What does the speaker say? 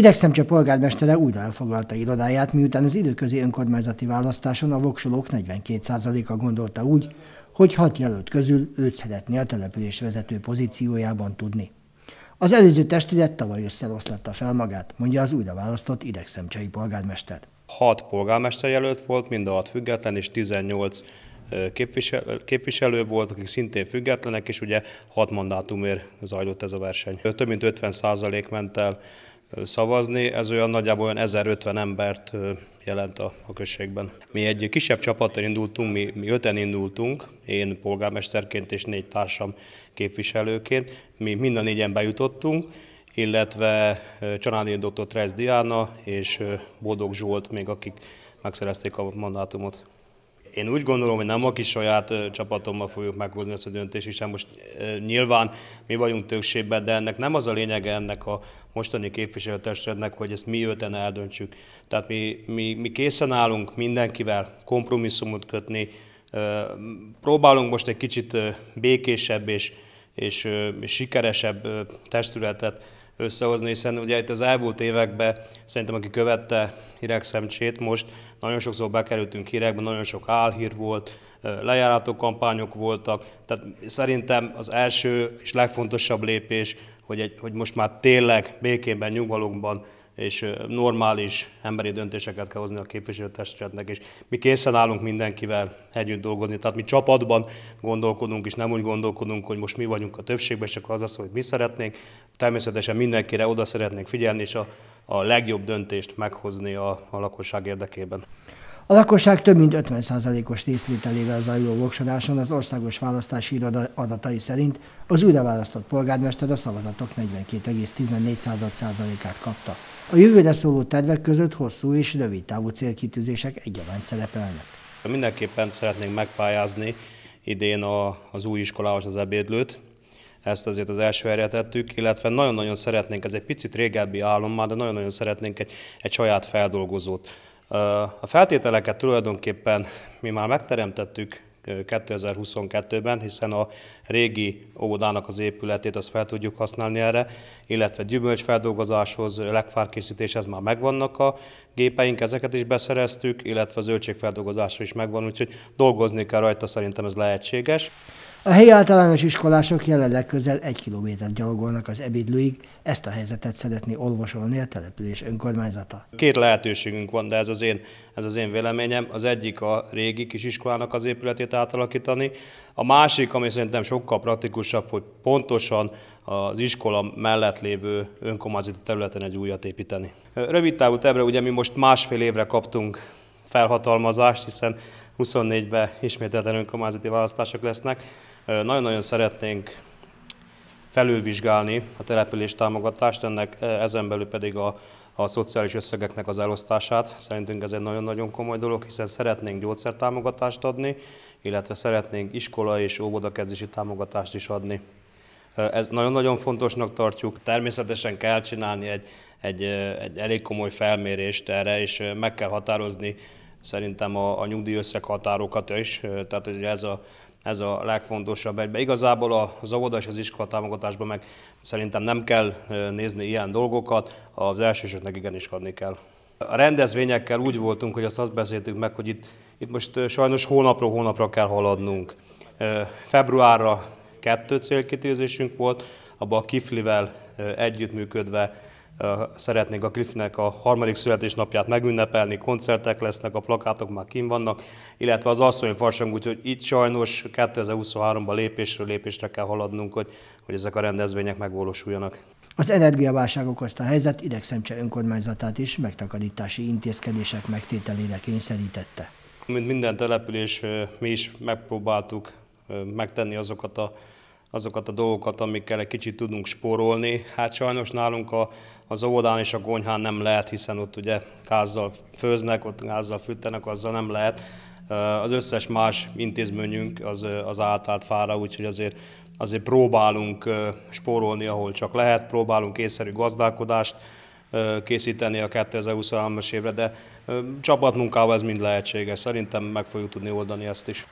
Idegszemcse polgármestere újra elfoglalta irodáját, miután az időközi önkormányzati választáson a voksolók 42%-a gondolta úgy, hogy hat jelölt közül őt szeretné a település vezető pozíciójában tudni. Az előző testület tavaly összeloszlatta fel magát, mondja az újra választott idegszemcsei polgármester. Hat polgármester jelölt volt, mind a hat független, és 18 képviselő, képviselő volt, akik szintén függetlenek, és ugye hat mandátumért zajlott ez a verseny. Több mint 50 százalék ment el szavazni. Ez olyan nagyjából olyan 1050 embert jelent a, a községben. Mi egy kisebb csapattal indultunk, mi, mi öten indultunk, én polgármesterként és négy társam képviselőként. Mi mind a négyen bejutottunk, illetve Csanádi dr. Trez Diana és Bodog Zsolt még, akik megszerezték a mandátumot én úgy gondolom, hogy nem a kis saját csapatommal fogjuk meghozni ezt a döntést, hiszen most nyilván mi vagyunk többségben, de ennek nem az a lényege ennek a mostani képviselőtestrednek, hogy ezt mi öten eldöntsük. Tehát mi, mi, mi készen állunk mindenkivel kompromisszumot kötni, próbálunk most egy kicsit békésebb és, és, és sikeresebb testületet összehozni, hiszen ugye itt az elmúlt években szerintem, aki követte hírek szemcsét most, nagyon sokszor bekerültünk hírekbe, nagyon sok álhír volt, lejárató kampányok voltak, tehát szerintem az első és legfontosabb lépés, hogy, egy, hogy most már tényleg békében, nyugalomban és normális emberi döntéseket kell hozni a képviselőtestületnek, és mi készen állunk mindenkivel együtt dolgozni. Tehát mi csapatban gondolkodunk, és nem úgy gondolkodunk, hogy most mi vagyunk a többségben, csak az az, hogy mi szeretnénk. Természetesen mindenkire oda szeretnénk figyelni, és a, a legjobb döntést meghozni a, a lakosság érdekében. A lakosság több mint 50%-os részvételével zajló voksodáson az országos választási iroda adatai szerint az újraválasztott polgármester a szavazatok 42,14%-át kapta. A jövőre szóló tervek között hosszú és rövid távú célkitűzések egyaránt szerepelnek. Mindenképpen szeretnénk megpályázni idén a, az új iskolához az ebédlőt, ezt azért az első helyre tettük, illetve nagyon-nagyon szeretnénk, ez egy picit régebbi álom már, de nagyon-nagyon szeretnénk egy, egy saját feldolgozót. A feltételeket tulajdonképpen mi már megteremtettük 2022-ben, hiszen a régi óvodának az épületét azt fel tudjuk használni erre, illetve gyümölcsfeldolgozáshoz, legfárkészítéshez már megvannak a gépeink, ezeket is beszereztük, illetve zöldségfeldolgozásra is megvan, úgyhogy dolgozni kell rajta, szerintem ez lehetséges. A helyi általános iskolások jelenleg közel egy kilométer gyalogolnak az ebédlőig, ezt a helyzetet szeretné olvasolni a település önkormányzata. Két lehetőségünk van, de ez az én, ez az én véleményem. Az egyik a régi kisiskolának az épületét átalakítani, a másik, ami szerintem sokkal praktikusabb, hogy pontosan az iskola mellett lévő önkormányzati területen egy újat építeni. Rövid távú tebre, ugye mi most másfél évre kaptunk felhatalmazást, hiszen 24-ben ismételten önkormányzati választások lesznek. Nagyon-nagyon szeretnénk felülvizsgálni a település támogatást, ennek ezen belül pedig a, a szociális összegeknek az elosztását. Szerintünk ez egy nagyon-nagyon komoly dolog, hiszen szeretnénk gyógyszertámogatást adni, illetve szeretnénk iskola és óvodakezdési támogatást is adni. Ez nagyon-nagyon fontosnak tartjuk. Természetesen kell csinálni egy, egy, egy elég komoly felmérést erre, és meg kell határozni szerintem a, a összeghatárokat is, tehát ugye ez a ez a legfontosabb egybe. Igazából az óvoda és az iskola támogatásban meg szerintem nem kell nézni ilyen dolgokat, az elsősöknek igenis adni kell. A rendezvényekkel úgy voltunk, hogy azt, azt beszéltük meg, hogy itt, itt most sajnos hónapról hónapra kell haladnunk. Februárra kettő célkitűzésünk volt, abban a Kiflivel együttműködve szeretnénk a Cliffnek a harmadik születésnapját megünnepelni, koncertek lesznek, a plakátok már kim vannak, illetve az asszony farsang, úgyhogy itt sajnos 2023-ban lépésről lépésre kell haladnunk, hogy, hogy ezek a rendezvények megvalósuljanak. Az energiaválság okozta helyzet idegszemcse önkormányzatát is megtakarítási intézkedések megtételére kényszerítette. Mint minden település, mi is megpróbáltuk megtenni azokat a azokat a dolgokat, amikkel egy kicsit tudunk spórolni. Hát sajnos nálunk a, az óvodán és a konyhán nem lehet, hiszen ott ugye gázzal főznek, ott gázzal fűtenek, azzal nem lehet. Az összes más intézményünk az, az átállt fára, úgyhogy azért, azért próbálunk spórolni, ahol csak lehet, próbálunk észszerű gazdálkodást készíteni a 2023-as évre, de csapatmunkával ez mind lehetséges. Szerintem meg fogjuk tudni oldani ezt is.